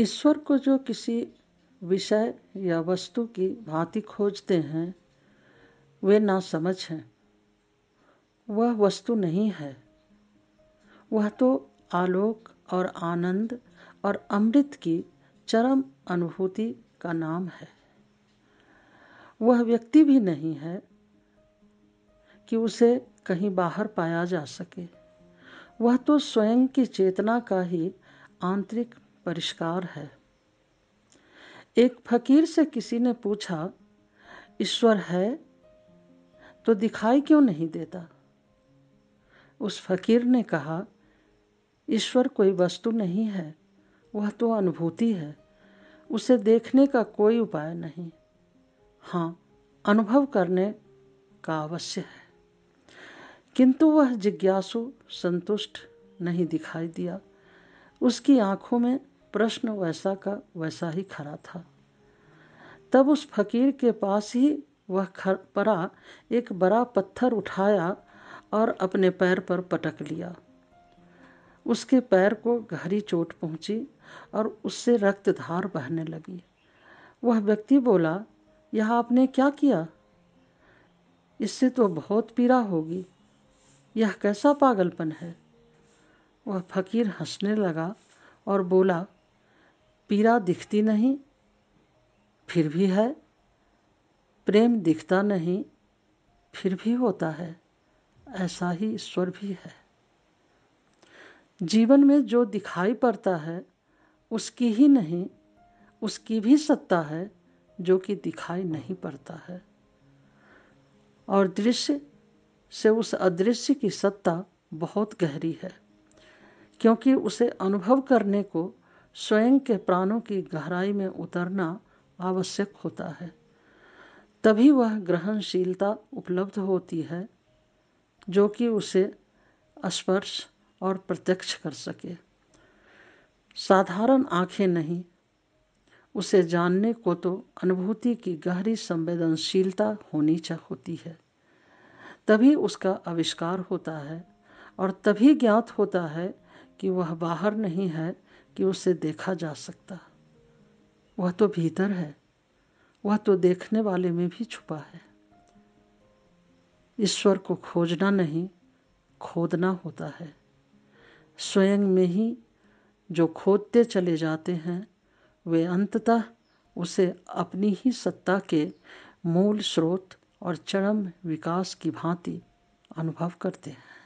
ईश्वर को जो किसी विषय या वस्तु की भांति खोजते हैं वे ना समझ हैं वह वस्तु नहीं है वह तो आलोक और आनंद और अमृत की चरम अनुभूति का नाम है वह व्यक्ति भी नहीं है कि उसे कहीं बाहर पाया जा सके वह तो स्वयं की चेतना का ही आंतरिक परिष्कार है एक फकीर से किसी ने पूछा ईश्वर है तो दिखाई क्यों नहीं देता उस फकीर ने कहा ईश्वर कोई वस्तु नहीं है वह तो अनुभूति है उसे देखने का कोई उपाय नहीं हाँ अनुभव करने का अवश्य है किंतु वह जिज्ञासु संतुष्ट नहीं दिखाई दिया उसकी आंखों में प्रश्न वैसा का वैसा ही खड़ा था तब उस फकीर के पास ही वह खर परा एक बड़ा पत्थर उठाया और अपने पैर पर पटक लिया उसके पैर को गहरी चोट पहुंची और उससे रक्तधार बहने लगी वह व्यक्ति बोला यह आपने क्या किया इससे तो बहुत पीड़ा होगी यह कैसा पागलपन है वह फ़कीर हंसने लगा और बोला पीरा दिखती नहीं फिर भी है प्रेम दिखता नहीं फिर भी होता है ऐसा ही ईश्वर भी है जीवन में जो दिखाई पड़ता है उसकी ही नहीं उसकी भी सत्ता है जो कि दिखाई नहीं पड़ता है और दृश्य से उस अदृश्य की सत्ता बहुत गहरी है क्योंकि उसे अनुभव करने को स्वयं के प्राणों की गहराई में उतरना आवश्यक होता है तभी वह ग्रहणशीलता उपलब्ध होती है जो कि उसे स्पर्श और प्रत्यक्ष कर सके साधारण आंखें नहीं उसे जानने को तो अनुभूति की गहरी संवेदनशीलता होनी चाह होती है तभी उसका आविष्कार होता है और तभी ज्ञात होता है कि वह बाहर नहीं है कि उसे देखा जा सकता वह तो भीतर है वह तो देखने वाले में भी छुपा है ईश्वर को खोजना नहीं खोदना होता है स्वयं में ही जो खोदते चले जाते हैं वे अंततः उसे अपनी ही सत्ता के मूल स्रोत और चरम विकास की भांति अनुभव करते हैं